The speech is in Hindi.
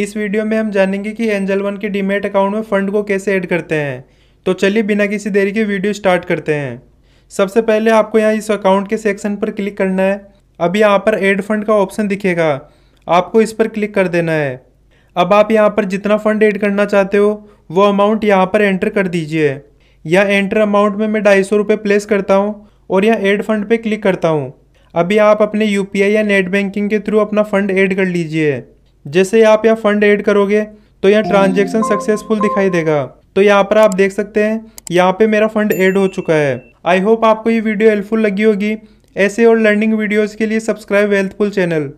इस वीडियो में हम जानेंगे कि एंजल वन के डीमेट अकाउंट में फ़ंड को कैसे ऐड करते हैं तो चलिए बिना किसी देरी के वीडियो स्टार्ट करते हैं सबसे पहले आपको यहाँ इस अकाउंट के सेक्शन पर क्लिक करना है अब यहाँ पर ऐड फंड का ऑप्शन दिखेगा आपको इस पर क्लिक कर देना है अब आप यहाँ पर जितना फ़ंड ऐड करना चाहते हो वो अमाउंट यहाँ पर एंटर कर दीजिए या एंटर अमाउंट में मैं ढाई सौ रुपये प्लेस करता हूँ और यहाँ एड फंड पे क्लिक करता हूँ अभी आप अपने यूपीआई या नेट बैंकिंग के थ्रू अपना फ़ंड ऐड कर लीजिए जैसे आप यहाँ फंड एड करोगे तो यह ट्रांजेक्शन सक्सेसफुल दिखाई देगा तो यहाँ पर आप देख सकते हैं यहाँ पे मेरा फंड एड हो चुका है आई होप आपको ये वीडियो हेल्पफुल लगी होगी ऐसे और लर्निंग वीडियोज़ के लिए सब्सक्राइब वेल्थफुल चैनल